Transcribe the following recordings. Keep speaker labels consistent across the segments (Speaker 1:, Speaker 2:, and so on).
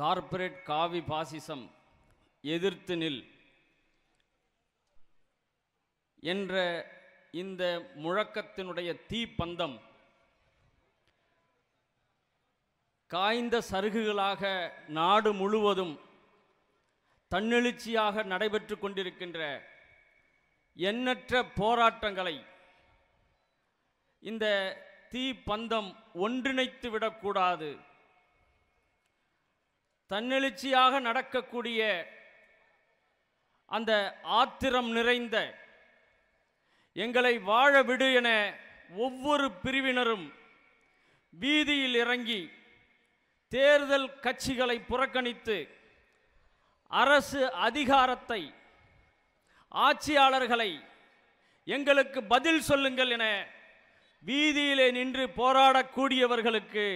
Speaker 1: corporate காவி பாசிசம் எதிர்த்து நில் என்ற இந்த முழக்கத்தினுடைய தீப்பந்தம் காய்ந்த சருகுகளாக நாடு முழுவதும் தன்னெழுச்சியாக நடைபெற்று கொண்டிருக்கின்ற எண்ணற்ற போராட்டங்களை இந்த தீப்பந்தம் ஒன்றிணைத்து விடக்கூடாது தன்னெழுச்சியாக நடக்கக்கூடிய அந்த ஆத்திரம் நிறைந்த எங்களை வாழ விடு என ஒவ்வொரு பிரிவினரும் வீதியில் இறங்கி தேர்தல் கட்சிகளை புறக்கணித்து அரசு அதிகாரத்தை ஆட்சியாளர்களை எங்களுக்கு பதில் சொல்லுங்கள் என வீதியிலே நின்று போராடக்கூடியவர்களுக்கு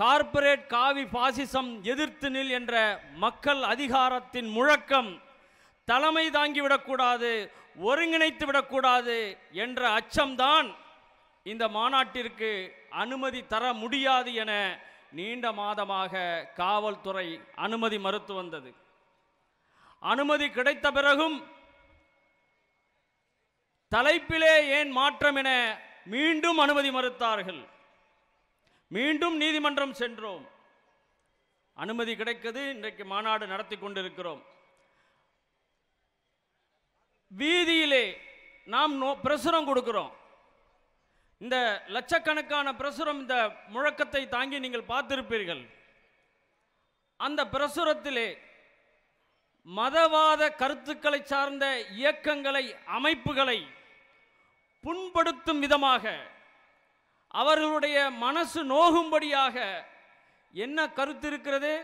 Speaker 1: கார்ப்பரேட் காவி பாசிசம் எதிர்த்து நில் என்ற மக்கள் அதிகாரத்தின் முழக்கம் தலைமை தாங்கிவிடக்கூடாது ஒருங்கிணைத்து விடக்கூடாது என்ற அச்சம்தான் இந்த மாநாட்டிற்கு அனுமதி தர முடியாது என நீண்ட மாதமாக காவல்துறை அனுமதி மறுத்து வந்தது அனுமதி கிடைத்த பிறகும் தலைப்பிலே ஏன் மாற்றம் என மீண்டும் அனுமதி மறுத்தார்கள் மீண்டும் நீதிமன்றம் சென்றோம் அனுமதி கிடைக்கிறது இன்றைக்கு மாநாடு நடத்தி கொண்டிருக்கிறோம் வீதியிலே நாம் நோ பிரசுரம் கொடுக்கிறோம் இந்த லட்சக்கணக்கான பிரசுரம் இந்த முழக்கத்தை தாங்கி நீங்கள் பார்த்திருப்பீர்கள் அந்த பிரசுரத்திலே மதவாத கருத்துக்களை சார்ந்த இயக்கங்களை அமைப்புகளை புண்படுத்தும் விதமாக அவர்களுடைய மனசு நோகும்படியாக என்ன கருத்து இருக்கிறது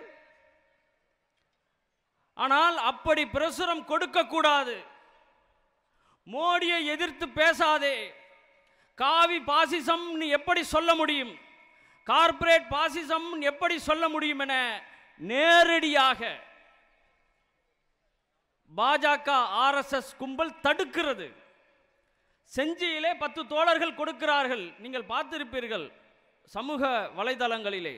Speaker 1: ஆனால் அப்படி பிரசுரம் கொடுக்கக்கூடாது மோடியை எதிர்த்து பேசாதே காவி பாசிசம்னு எப்படி சொல்ல முடியும் கார்ப்பரேட் பாசிசம் எப்படி சொல்ல முடியும் என நேரடியாக பாஜக ஆர்எஸ்எஸ் கும்பல் தடுக்கிறது செஞ்சியிலே பத்து தோழர்கள் கொடுக்கிறார்கள் நீங்கள் பார்த்திருப்பீர்கள் சமூக வலைதளங்களிலே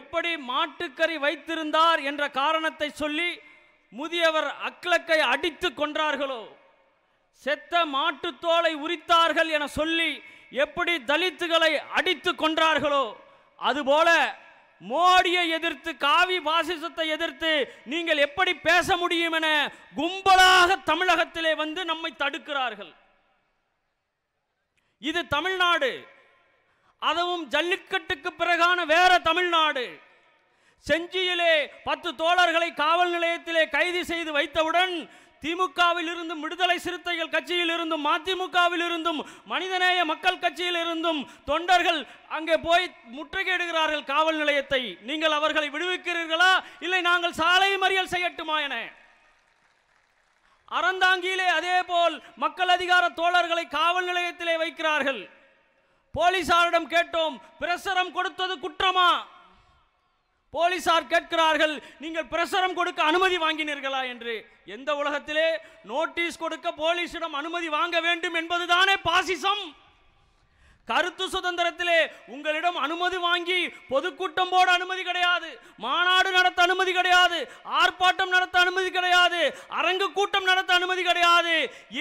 Speaker 1: எப்படி மாட்டுக்கறி வைத்திருந்தார் என்ற காரணத்தை சொல்லி முதியவர் அக்லக்கை அடித்து கொன்றார்களோ செத்த மாட்டுத்தோலை உரித்தார்கள் என சொல்லி எப்படி தலித்துகளை அடித்து கொன்றார்களோ அதுபோல மோடியை எதிர்த்து காவி பாசிசத்தை எதிர்த்து நீங்கள் எப்படி பேச முடியும் என கும்பலாக தமிழகத்திலே வந்து நம்மை தடுக்கிறார்கள் இது தமிழ்நாடு அதுவும் ஜல்லிக்கட்டுக்கு பிறகான வேற தமிழ்நாடு செஞ்சியிலே பத்து தோழர்களை காவல் நிலையத்திலே கைது செய்து வைத்தவுடன் திமுகவில் இருந்தும் விடுதலை சிறுத்தைகள் கட்சியில் இருந்தும் மதிமுகவில் இருந்தும் மனிதநேய மக்கள் கட்சியில் இருந்தும் தொண்டர்கள் அங்கே போய் முற்றுகையிடுகிறார்கள் காவல் நிலையத்தை நீங்கள் அவர்களை விடுவிக்கிறீர்களா இல்லை நாங்கள் சாலை மறியல் செய்யட்டுமா என அறந்தாங்கியிலே அதே போல் மக்கள் அதிகார தோழர்களை காவல் நிலையத்திலே வைக்கிறார்கள் போலீசாரிடம் கேட்டோம் பிரசரம் கொடுத்தது குற்றமா போலீசார் கேட்கிறார்கள் நீங்கள் பிரசரம் கொடுக்க அனுமதி வாங்கினீர்களா என்று எந்த உலகத்திலே நோட்டீஸ் கொடுக்க போலீசிடம் அனுமதி வாங்க வேண்டும் என்பதுதானே பாசிசம் கருத்து சுதந்திரத்திலே உங்களிடம் அனுமதி வாங்கி பொதுக்கூட்டம் போட அனுமதி கிடையாது மாநாடு நடத்த அனுமதி கிடையாது ஆர்ப்பாட்டம் நடத்த அனுமதி கிடையாது அரங்கு கூட்டம் நடத்த அனுமதி கிடையாது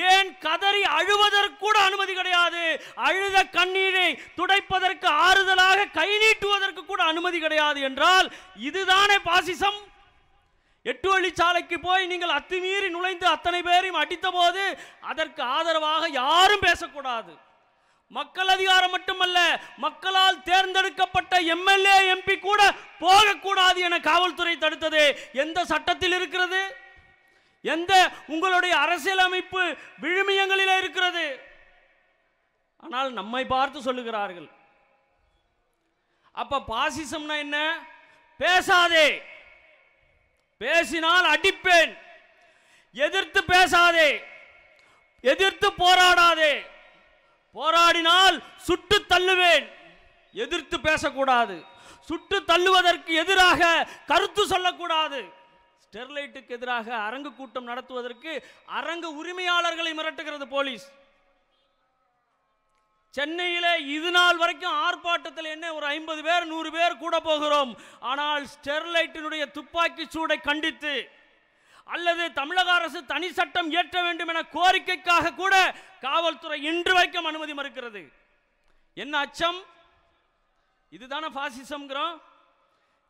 Speaker 1: ஏன் கதறி அழுவதற்கு கூட அனுமதி கிடையாது அழுத கண்ணீரை துடைப்பதற்கு ஆறுதலாக கை நீட்டுவதற்கு கூட அனுமதி கிடையாது என்றால் இதுதானே பாசிசம் எட்டு வழிச்சாலைக்கு போய் நீங்கள் அத்துமீறி நுழைந்து அத்தனை பேரையும் அடித்த போது அதற்கு ஆதரவாக யாரும் பேசக்கூடாது மக்கள் அதிகாரம் மட்டுமல்ல மக்களால் தேர்ந்தெடுக்கப்பட்ட எம்எல்ஏ எம்பி கூட போகக்கூடாது என காவல்துறை தடுத்தது எந்த சட்டத்தில் இருக்கிறது எந்த உங்களுடைய அரசியலமைப்பு விழுமியங்களில் இருக்கிறது ஆனால் நம்மை பார்த்து சொல்லுகிறார்கள் அப்ப பாசிசம்னா என்ன பேசாதே பேசினால் அடிப்பேன் எதிர்த்து பேசாதே எதிர்த்து போராடாதே போராடினால் சுட்டு தள்ளுவேன் எதிர்த்து பேசக்கூடாது சுட்டு தள்ளுவதற்கு எதிராக கருத்து சொல்லக்கூடாது ஸ்டெர்லைட்டுக்கு எதிராக அரங்கு கூட்டம் நடத்துவதற்கு அரங்கு உரிமையாளர்களை மிரட்டுகிறது போலீஸ் சென்னையில் இது நாள் வரைக்கும் ஆர்ப்பாட்டத்தில் என்ன ஒரு ஐம்பது பேர் நூறு பேர் கூட போகிறோம் ஆனால் ஸ்டெர்லைட்டினுடைய துப்பாக்கி சூடை கண்டித்து அல்லது தமிழக அரசு தனி சட்டம் இயற்ற வேண்டும் என கோரிக்கைக்காக கூட காவல்துறை இன்று வரைக்கும் அனுமதி மறுக்கிறது என்ன அச்சம் இதுதான பாசிசம்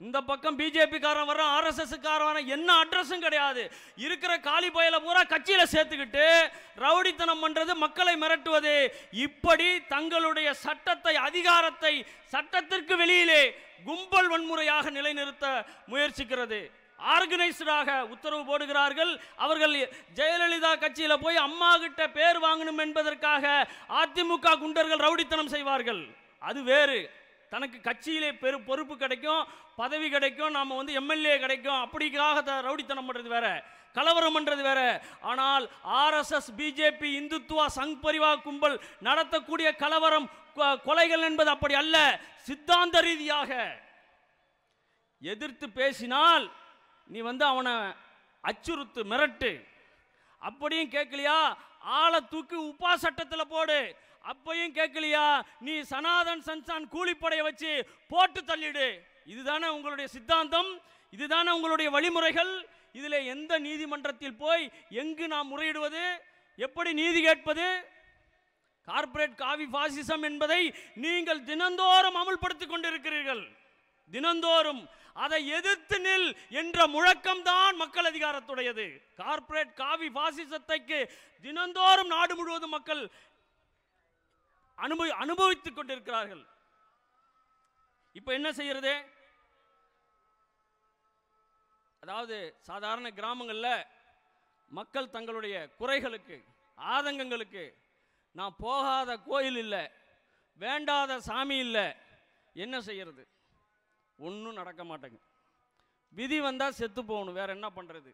Speaker 1: இந்த பக்கம் பிஜேபி காரன் வர்றான் ஆர்எஸ்எஸ் காரன் என்ன அட்ரஸும் கிடையாது இருக்கிற காலி பயலை பூரா கட்சியில் சேர்த்துக்கிட்டு ரவுடித்தனம் பண்ணுறது மக்களை மிரட்டுவது இப்படி தங்களுடைய சட்டத்தை அதிகாரத்தை சட்டத்திற்கு வெளியிலே கும்பல் வன்முறையாக நிலைநிறுத்த முயற்சிக்கிறது ஆர்கனைஸ்டாக உத்தரவு போடுகிறார்கள் அவர்கள் ஜெயலலிதா கட்சியில் போய் அம்மா கிட்ட பேர் வாங்கணும் என்பதற்காக அதிமுக குண்டர்கள் ரவுடித்தனம் செய்வார்கள் அது வேறு தனக்கு கட்சியிலே பெரு பொறுப்பு கிடைக்கும் பதவி கிடைக்கும் நாம் வந்து எம்எல்ஏ கிடைக்கும் அப்படிக்காக ரவுடித்தனம் பண்ணுறது வேற கலவரம் பண்ணுறது வேற ஆனால் ஆர்எஸ்எஸ் பிஜேபி இந்துத்துவா சங் பரிவா கும்பல் நடத்தக்கூடிய கலவரம் கொலைகள் என்பது அப்படி அல்ல சித்தாந்த ரீதியாக எதிர்த்து பேசினால் நீ வந்து அவனை அச்சுறுத்து மிரட்டு அப்படியும் கேட்கலையா ஆளை தூக்கி உப்பா சட்டத்தில் போடு அப்பையும் கேட்கலையா நீ சனாதன் சன்சான் கூலிப்படையை வச்சு போட்டு தள்ளிடு இதுதானே உங்களுடைய சித்தாந்தம் இதுதானே உங்களுடைய வழிமுறைகள் இதில் எந்த நீதிமன்றத்தில் போய் எங்கு நாம் முறையிடுவது எப்படி நீதி கேட்பது கார்ப்பரேட் காவி பாசிசம் என்பதை நீங்கள் தினந்தோறும் அமல்படுத்திக் கொண்டிருக்கிறீர்கள் தினந்தோறும் அதை எதிர்த்து நில் என்ற முழக்கம்தான் மக்கள் அதிகாரத்துடையது கார்ப்பரேட் காவி பாசிசத்தைக்கு தினந்தோறும் நாடு முழுவதும் மக்கள் அனுபவி அனுபவித்துக் கொண்டிருக்கிறார்கள் இப்போ என்ன செய்யறது அதாவது சாதாரண கிராமங்களில் மக்கள் தங்களுடைய குறைகளுக்கு ஆதங்கங்களுக்கு நான் போகாத கோயில் இல்லை வேண்டாத சாமி இல்லை என்ன செய்யறது ஒன்றும் நடக்க மாட்டேங்க விதி வந்தால் செத்து போகணும் வேறு என்ன பண்ணுறது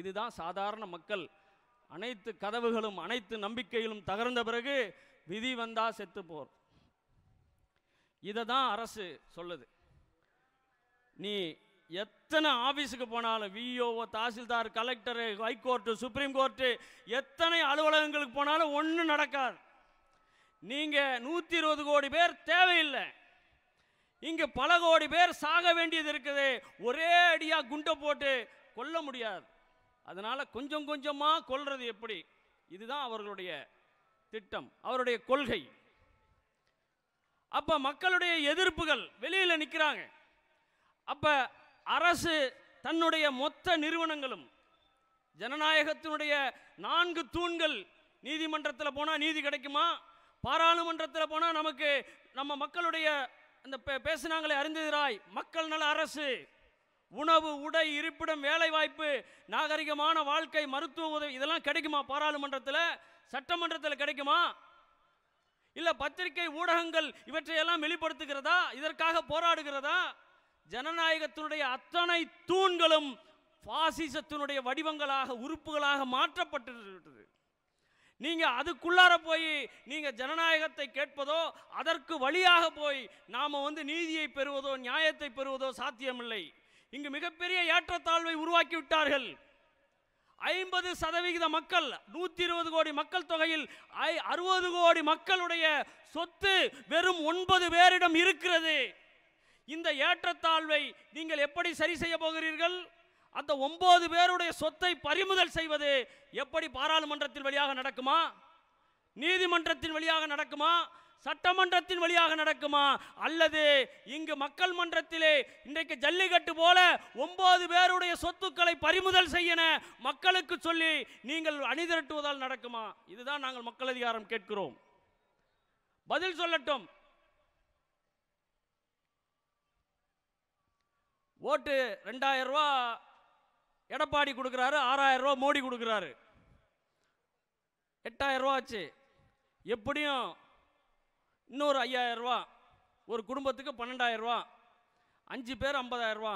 Speaker 1: இதுதான் சாதாரண மக்கள் அனைத்து கதவுகளும் அனைத்து நம்பிக்கையிலும் தகர்ந்த பிறகு விதி வந்தால் செத்து போர் இதை தான் அரசு சொல்லுது நீ எத்தனை ஆஃபீஸுக்கு போனாலும் விஓஓ தாசில்தார் கலெக்டரு ஹைகோர்ட்டு சுப்ரீம் கோர்ட்டு எத்தனை அலுவலகங்களுக்கு போனாலும் ஒன்றும் நடக்காது நீங்கள் நூற்றி இருபது கோடி பேர் தேவையில்லை இங்கு பல கோடி பேர் சாக வேண்டியது இருக்குது ஒரே அடியாக குண்டை போட்டு கொல்ல முடியாது அதனால் கொஞ்சம் கொஞ்சமாக கொல்றது எப்படி இதுதான் அவர்களுடைய திட்டம் அவருடைய கொள்கை அப்போ மக்களுடைய எதிர்ப்புகள் வெளியில் நிற்கிறாங்க அப்போ அரசு தன்னுடைய மொத்த நிறுவனங்களும் ஜனநாயகத்தினுடைய நான்கு தூண்கள் நீதிமன்றத்தில் போனால் நீதி கிடைக்குமா பாராளுமன்றத்தில் போனால் நமக்கு நம்ம மக்களுடைய அந்த பேசுனாங்களே அறிந்ததிராய் மக்கள் நல அரசு உணவு உடை இருப்பிடம் வேலை வாய்ப்பு நாகரிகமான வாழ்க்கை மருத்துவ உதவி இதெல்லாம் கிடைக்குமா பாராளுமன்றத்தில் சட்டமன்றத்தில் கிடைக்குமா இல்லை பத்திரிகை ஊடகங்கள் இவற்றையெல்லாம் வெளிப்படுத்துகிறதா இதற்காக போராடுகிறதா ஜனநாயகத்தினுடைய அத்தனை தூண்களும் பாசிசத்தினுடைய வடிவங்களாக உறுப்புகளாக மாற்றப்பட்டு நீங்கள் அதுக்குள்ளார போய் நீங்கள் ஜனநாயகத்தை கேட்பதோ அதற்கு வழியாக போய் நாம் வந்து நீதியை பெறுவதோ நியாயத்தை பெறுவதோ சாத்தியமில்லை இங்கு மிகப்பெரிய ஏற்றத்தாழ்வை உருவாக்கி விட்டார்கள் ஐம்பது சதவிகித மக்கள் நூற்றி இருபது கோடி மக்கள் தொகையில் ஐ அறுபது கோடி மக்களுடைய சொத்து வெறும் ஒன்பது பேரிடம் இருக்கிறது இந்த ஏற்றத்தாழ்வை நீங்கள் எப்படி சரி செய்ய போகிறீர்கள் அந்த ஒன்பது பேருடைய சொத்தை பறிமுதல் செய்வது எப்படி பாராளுமன்றத்தின் வழியாக நடக்குமா நீதிமன்றத்தின் வழியாக நடக்குமா சட்டமன்றத்தின் வழியாக நடக்குமா அல்லது இங்கு மக்கள் மன்றத்திலே இன்றைக்கு ஜல்லிக்கட்டு போல ஒன்பது பேருடைய சொத்துக்களை பறிமுதல் செய்யன மக்களுக்கு சொல்லி நீங்கள் அணிதிரட்டுவதால் நடக்குமா இதுதான் நாங்கள் மக்கள் அதிகாரம் கேட்கிறோம் பதில் சொல்லட்டும் ஓட்டு ரெண்டாயிரம் ரூபா எடப்பாடி கொடுக்குறாரு ஆறாயிரம் ரூபா மோடி கொடுக்குறாரு எட்டாயிரம் ரூபா ஆச்சு எப்படியும் இன்னொரு ஐயாயிரம் ரூபா ஒரு குடும்பத்துக்கு பன்னெண்டாயிரம் ரூபா அஞ்சு பேர் ஐம்பதாயிரம் ரூபா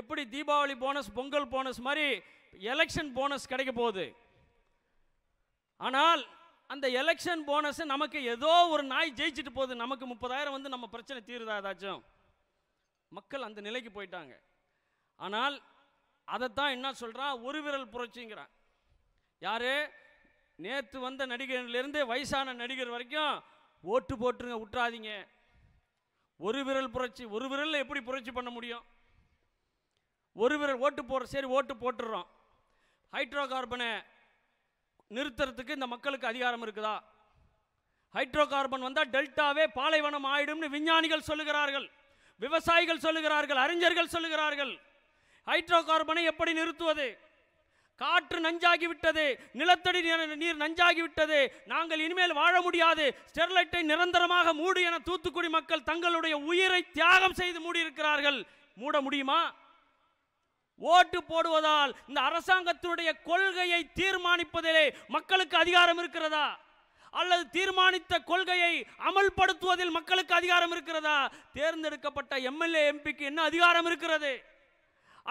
Speaker 1: எப்படி தீபாவளி போனஸ் பொங்கல் போனஸ் மாதிரி எலெக்ஷன் போனஸ் கிடைக்க போகுது ஆனால் அந்த எலெக்ஷன் போனஸ் நமக்கு ஏதோ ஒரு நாய் ஜெயிச்சுட்டு போகுது நமக்கு முப்பதாயிரம் வந்து நம்ம பிரச்சனை தீருதா ஏதாச்சும் மக்கள் அந்த நிலைக்கு போயிட்டாங்க ஆனால் அதைத்தான் என்ன சொல்கிறான் ஒரு விரல் புரட்சிங்கிறான் யார் நேற்று வந்த நடிகர்லேருந்து வயசான நடிகர் வரைக்கும் ஓட்டு போட்டுருங்க விட்டுறாதீங்க ஒரு விரல் புரட்சி ஒரு விரலில் எப்படி புரட்சி பண்ண முடியும் ஒரு விரல் ஓட்டு போடுற சரி ஓட்டு போட்டுடுறோம் ஹைட்ரோ கார்பனை நிறுத்துறதுக்கு இந்த மக்களுக்கு அதிகாரம் இருக்குதா ஹைட்ரோ கார்பன் வந்தால் டெல்டாவே பாலைவனம் ஆயிடும்னு விஞ்ஞானிகள் சொல்லுகிறார்கள் விவசாயிகள் சொல்லுகிறார்கள் அறிஞர்கள் சொல்லுகிறார்கள் ஹைட்ரோ கார்பனை எப்படி நிறுத்துவது காற்று நஞ்சாகிவிட்டது நிலத்தடி நீர் நஞ்சாகிவிட்டது நாங்கள் இனிமேல் வாழ முடியாது ஸ்டெர்லைட்டை நிரந்தரமாக மூடு என தூத்துக்குடி மக்கள் தங்களுடைய உயிரை தியாகம் செய்து மூடியிருக்கிறார்கள் மூட முடியுமா ஓட்டு போடுவதால் இந்த அரசாங்கத்தினுடைய கொள்கையை தீர்மானிப்பதிலே மக்களுக்கு அதிகாரம் இருக்கிறதா அல்லது தீர்மானித்த கொள்கையை அமல்படுத்துவதில் மக்களுக்கு அதிகாரம் இருக்கிறதா தேர்ந்தெடுக்கப்பட்ட எம்எல்ஏ எம்பிக்கு என்ன அதிகாரம் இருக்கிறது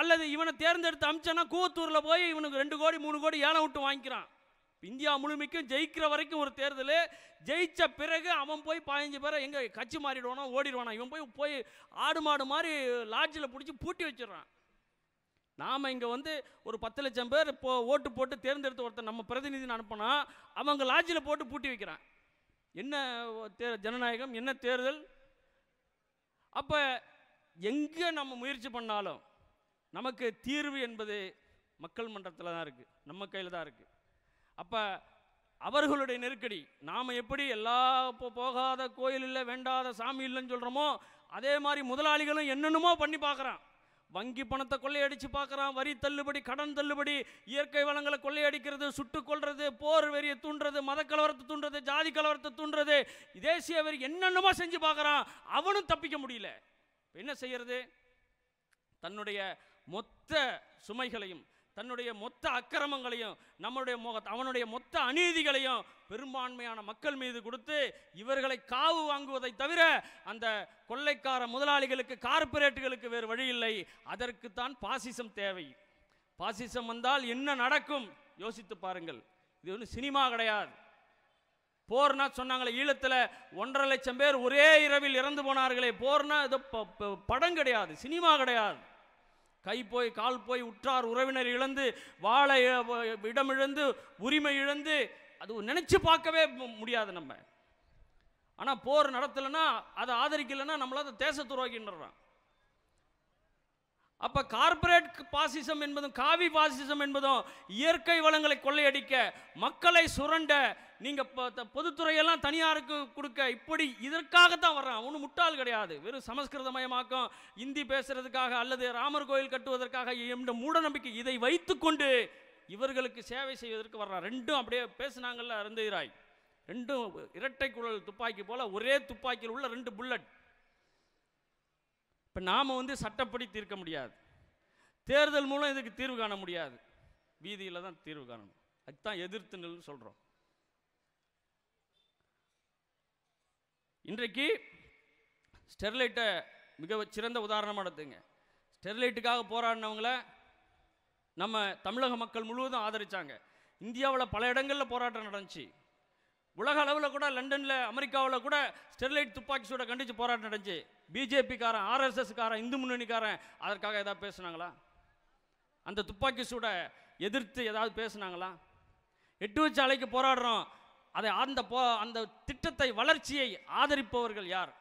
Speaker 1: அல்லது இவனை தேர்ந்தெடுத்து அமிச்சனா கூவத்தூரில் போய் இவனுக்கு ரெண்டு கோடி மூணு கோடி ஏழை விட்டு வாங்கிக்கிறான் இந்தியா முழுமைக்கும் ஜெயிக்கிற வரைக்கும் ஒரு தேர்தல் ஜெயித்த பிறகு அவன் போய் பதினஞ்சு பேரை எங்கே கட்சி மாறிடுவானா ஓடிடுவானா இவன் போய் போய் ஆடு மாடு மாதிரி லாட்ஜில் பிடிச்சி பூட்டி வச்சிடுறான் நாம் இங்கே வந்து ஒரு பத்து லட்சம் பேர் இப்போ ஓட்டு போட்டு தேர்ந்தெடுத்து ஒருத்தர் நம்ம பிரதிநிதினு அனுப்பினா அவங்க லாட்ஜில் போட்டு பூட்டி வைக்கிறான் என்ன தே ஜனநாயகம் என்ன தேர்தல் அப்போ எங்கே நம்ம முயற்சி பண்ணாலும் நமக்கு தீர்வு என்பது மக்கள் மன்றத்தில் தான் இருக்குது நம்ம கையில் தான் இருக்குது அப்போ அவர்களுடைய நெருக்கடி நாம் எப்படி எல்லா இப்போ போகாத கோயில் இல்லை வேண்டாத சாமி இல்லைன்னு சொல்கிறோமோ அதே மாதிரி முதலாளிகளும் என்னென்னமோ பண்ணி பார்க்குறான் வங்கி பணத்தை கொள்ளையடித்து பார்க்குறான் வரி தள்ளுபடி கடன் தள்ளுபடி இயற்கை வளங்களை கொள்ளையடிக்கிறது சுட்டு கொள்வது போர் வெறியை தூண்டுறது மத கலவரத்தை தூண்டுறது ஜாதி கலவரத்தை தூண்டுறது தேசிய வெறி என்னென்னமோ செஞ்சு பார்க்குறான் அவனும் தப்பிக்க முடியல என்ன செய்யறது தன்னுடைய மொத்த சுமைகளையும் தன்னுடைய மொத்த அக்கிரமங்களையும் நம்முடைய முக அவனுடைய மொத்த அநீதிகளையும் பெரும்பான்மையான மக்கள் மீது கொடுத்து இவர்களை காவு வாங்குவதை தவிர அந்த கொள்ளைக்கார முதலாளிகளுக்கு கார்ப்பரேட்டுகளுக்கு வேறு வழி இல்லை அதற்குத்தான் பாசிசம் தேவை பாசிசம் வந்தால் என்ன நடக்கும் யோசித்து பாருங்கள் இது வந்து சினிமா கிடையாது போர்னா சொன்னாங்களே ஈழத்தில் ஒன்றரை லட்சம் பேர் ஒரே இரவில் இறந்து போனார்களே போர்னா இது படம் கிடையாது சினிமா கிடையாது கை போய் கால் போய் உற்றார் உறவினர் இழந்து வாழை இடம் இழந்து உரிமை இழந்து அது நினச்சி பார்க்கவே முடியாது நம்ம ஆனால் போர் நடத்தலைன்னா அதை ஆதரிக்கலைன்னா நம்மள அதை தேச துரோகின்றான் அப்போ கார்பரேட் பாசிசம் என்பதும் காவி பாசிசம் என்பதும் இயற்கை வளங்களை கொள்ளையடிக்க மக்களை சுரண்ட நீங்கள் பொதுத்துறையெல்லாம் தனியாருக்கு கொடுக்க இப்படி இதற்காகத்தான் வர்றான் ஒன்றும் முட்டாள் கிடையாது வெறும் மயமாக்கம் இந்தி பேசுறதுக்காக அல்லது ராமர் கோயில் கட்டுவதற்காக என்ற மூட நம்பிக்கை இதை வைத்துக்கொண்டு இவர்களுக்கு சேவை செய்வதற்கு வர்றான் ரெண்டும் அப்படியே பேசுனாங்கல்ல இருந்தீராய் ரெண்டும் இரட்டை குழல் துப்பாக்கி போல ஒரே துப்பாக்கியில் உள்ள ரெண்டு புல்லட் இப்போ நாம் வந்து சட்டப்படி தீர்க்க முடியாது தேர்தல் மூலம் இதுக்கு தீர்வு காண முடியாது வீதியில் தான் தீர்வு காணணும் அதுதான் எதிர்த்து நெல் சொல்கிறோம் இன்றைக்கு ஸ்டெர்லைட்டை மிக சிறந்த உதாரணமாக நடத்துங்க ஸ்டெர்லைட்டுக்காக போராடினவங்கள நம்ம தமிழக மக்கள் முழுவதும் ஆதரித்தாங்க இந்தியாவில் பல இடங்களில் போராட்டம் நடந்துச்சு உலக அளவில் கூட லண்டனில் அமெரிக்காவில் கூட ஸ்டெர்லைட் துப்பாக்கி சூட கண்டித்து போராட்டம் நடந்துச்சு பிஜேபிக்காரன் ஆர்எஸ்எஸ்காரன் இந்து முன்னணிக்காரன் அதற்காக ஏதாவது பேசுனாங்களா அந்த துப்பாக்கி சூட எதிர்த்து ஏதாவது பேசுனாங்களா எட்டு வச்சு அலைக்கு போராடுறோம் அதை அந்த போ அந்த திட்டத்தை வளர்ச்சியை ஆதரிப்பவர்கள் யார்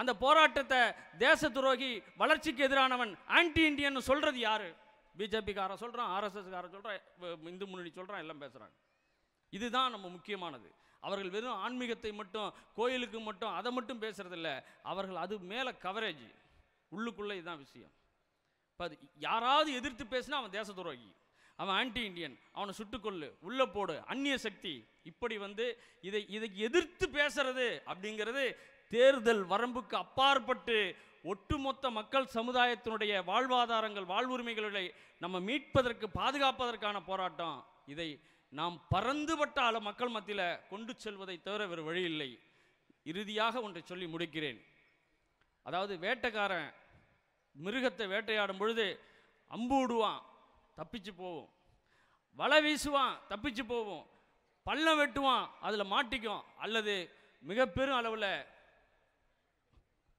Speaker 1: அந்த போராட்டத்தை தேச துரோகி வளர்ச்சிக்கு எதிரானவன் ஆன்டி இண்டியன் சொல்கிறது யார் பிஜேபிக்காரன் சொல்கிறான் ஆர்எஸ்எஸ்காரன் சொல்கிறான் இந்து முன்னணி சொல்கிறான் எல்லாம் பேசுகிறாங்க இதுதான் நம்ம முக்கியமானது அவர்கள் வெறும் ஆன்மீகத்தை மட்டும் கோயிலுக்கு மட்டும் அதை மட்டும் பேசுகிறதில்ல அவர்கள் அது மேலே கவரேஜ் உள்ளுக்குள்ளே இதுதான் விஷயம் இப்போ அது யாராவது எதிர்த்து பேசினா அவன் தேச துரோகி அவன் ஆன்டி இண்டியன் அவனை சுட்டுக்கொள்ளு உள்ளே போடு அந்நிய சக்தி இப்படி வந்து இதை இதைக்கு எதிர்த்து பேசுறது அப்படிங்கிறது தேர்தல் வரம்புக்கு அப்பாற்பட்டு ஒட்டுமொத்த மக்கள் சமுதாயத்தினுடைய வாழ்வாதாரங்கள் வாழ்வுரிமைகளை நம்ம மீட்பதற்கு பாதுகாப்பதற்கான போராட்டம் இதை நாம் பறந்துபட்ட அள மக்கள் மத்தியில் கொண்டு செல்வதை தவிர வேறு வழி இல்லை இறுதியாக ஒன்றை சொல்லி முடிக்கிறேன் அதாவது வேட்டைக்காரன் மிருகத்தை வேட்டையாடும் பொழுது அம்பு விடுவான் தப்பிச்சு போவோம் வலை வீசுவான் தப்பிச்சு போவோம் பள்ளம் வெட்டுவான் அதில் மாட்டிக்கும் அல்லது மிக பெரும் அளவில்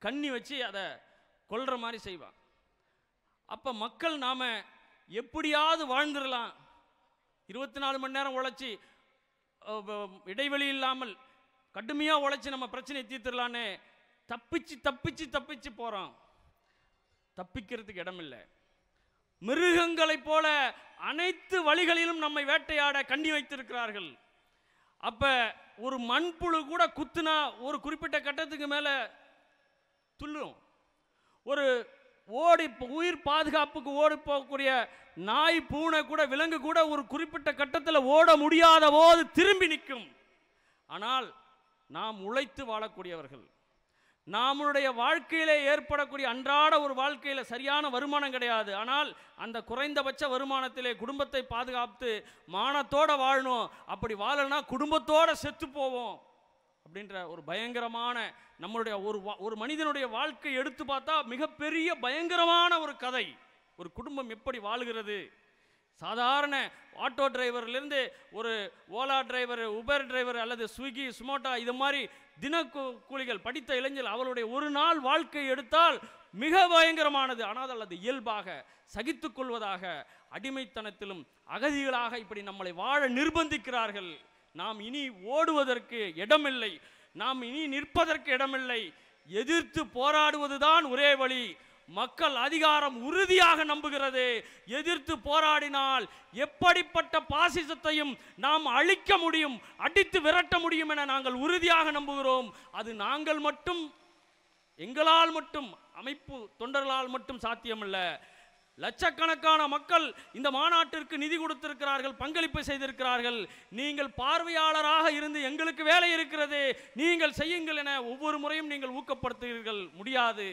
Speaker 1: கண்ணி வச்சு அதை கொல்ற மாதிரி செய்வான் அப்போ மக்கள் நாம் எப்படியாவது வாழ்ந்துடலாம் இருபத்தி நாலு மணி நேரம் உழைச்சி இடைவெளி இல்லாமல் கடுமையாக உழைச்சி நம்ம பிரச்சனையை தீர்த்துடலான்னு தப்பிச்சு தப்பிச்சு தப்பிச்சு போகிறோம் தப்பிக்கிறதுக்கு இடமில்லை மிருகங்களைப் போல அனைத்து வழிகளிலும் நம்மை வேட்டையாட கண்ணி வைத்திருக்கிறார்கள் அப்போ ஒரு மண்புழு கூட குத்துனா ஒரு குறிப்பிட்ட கட்டத்துக்கு மேலே துள்ளும் ஒரு ஓடி உயிர் பாதுகாப்புக்கு ஓடி போகக்கூடிய நாய் பூனை கூட விலங்கு கூட ஒரு குறிப்பிட்ட கட்டத்தில் ஓட முடியாத போது திரும்பி நிற்கும் ஆனால் நாம் உழைத்து வாழக்கூடியவர்கள் நாமளுடைய வாழ்க்கையிலே ஏற்படக்கூடிய அன்றாட ஒரு வாழ்க்கையில் சரியான வருமானம் கிடையாது ஆனால் அந்த குறைந்தபட்ச வருமானத்திலே குடும்பத்தை பாதுகாத்து மானத்தோடு வாழணும் அப்படி வாழலைன்னா குடும்பத்தோடு செத்து போவோம் அப்படின்ற ஒரு பயங்கரமான நம்மளுடைய ஒரு ஒரு மனிதனுடைய வாழ்க்கை எடுத்து பார்த்தா மிகப்பெரிய பயங்கரமான ஒரு கதை ஒரு குடும்பம் எப்படி வாழுகிறது சாதாரண ஆட்டோ டிரைவர்லேருந்து ஒரு ஓலா டிரைவர் உபர் டிரைவர் அல்லது ஸ்விக்கி சுமோட்டா இது மாதிரி தின கூலிகள் படித்த இளைஞர் அவளுடைய ஒரு நாள் வாழ்க்கை எடுத்தால் மிக பயங்கரமானது ஆனால் அல்லது இயல்பாக சகித்துக்கொள்வதாக கொள்வதாக அடிமைத்தனத்திலும் அகதிகளாக இப்படி நம்மளை வாழ நிர்பந்திக்கிறார்கள் நாம் இனி ஓடுவதற்கு இடமில்லை நாம் இனி நிற்பதற்கு இடமில்லை எதிர்த்து போராடுவதுதான் ஒரே வழி மக்கள் அதிகாரம் உறுதியாக நம்புகிறது எதிர்த்து போராடினால் எப்படிப்பட்ட பாசிசத்தையும் நாம் அழிக்க முடியும் அடித்து விரட்ட முடியும் என நாங்கள் உறுதியாக நம்புகிறோம் அது நாங்கள் மட்டும் எங்களால் மட்டும் அமைப்பு தொண்டர்களால் மட்டும் சாத்தியமல்ல லட்சக்கணக்கான மக்கள் இந்த மாநாட்டிற்கு நிதி கொடுத்திருக்கிறார்கள் பங்களிப்பு செய்திருக்கிறார்கள் நீங்கள் பார்வையாளராக இருந்து எங்களுக்கு வேலை இருக்கிறது நீங்கள் செய்யுங்கள் என ஒவ்வொரு முறையும் நீங்கள் ஊக்கப்படுத்துகிறீர்கள் முடியாது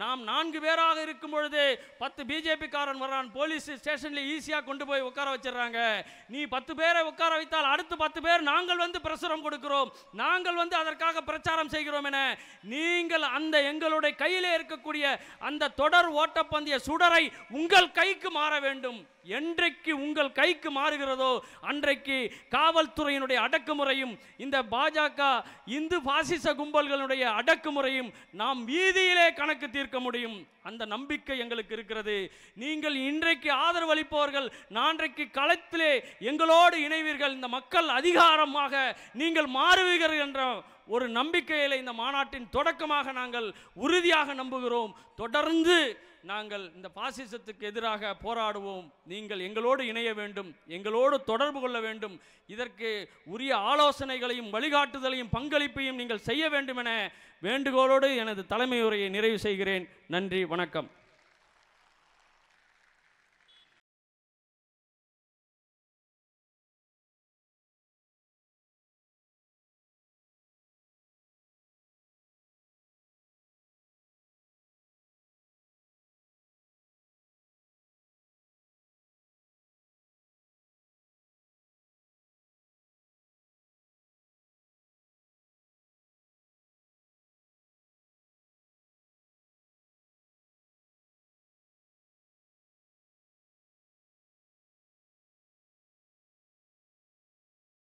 Speaker 1: நாம் நான்கு பேராக இருக்கும் பொழுது பத்து பிஜேபிக்காரன் வர்றான் போலீஸ் ஸ்டேஷனில் ஈஸியாக கொண்டு போய் உட்கார வச்சிடறாங்க நீ பத்து பேரை உட்கார வைத்தால் அடுத்து பத்து பேர் நாங்கள் வந்து பிரசுரம் கொடுக்கிறோம் நாங்கள் வந்து அதற்காக பிரச்சாரம் செய்கிறோம் என நீங்கள் அந்த எங்களுடைய கையிலே இருக்கக்கூடிய அந்த தொடர் ஓட்டப்பந்தய சுடரை உங்கள் கைக்கு மாற வேண்டும் என்றைக்கு உங்கள் கைக்கு மாறுகிறதோ அன்றைக்கு காவல்துறையினுடைய அடக்குமுறையும் இந்த பாஜக இந்து பாசிச கும்பல்களுடைய அடக்குமுறையும் நாம் வீதியிலே கணக்கு தீர்க்க முடியும் அந்த நம்பிக்கை எங்களுக்கு இருக்கிறது நீங்கள் இன்றைக்கு ஆதரவளிப்பவர்கள் நான்றைக்கு களத்திலே எங்களோடு இணைவீர்கள் இந்த மக்கள் அதிகாரமாக நீங்கள் மாறுவீர்கள் என்ற ஒரு நம்பிக்கையில் இந்த மாநாட்டின் தொடக்கமாக நாங்கள் உறுதியாக நம்புகிறோம் தொடர்ந்து நாங்கள் இந்த பாசிசத்துக்கு எதிராக போராடுவோம் நீங்கள் எங்களோடு இணைய வேண்டும் எங்களோடு தொடர்பு கொள்ள வேண்டும் இதற்கு உரிய ஆலோசனைகளையும் வழிகாட்டுதலையும் பங்களிப்பையும் நீங்கள் செய்ய வேண்டும் என வேண்டுகோளோடு எனது தலைமை உரையை நிறைவு செய்கிறேன் நன்றி வணக்கம்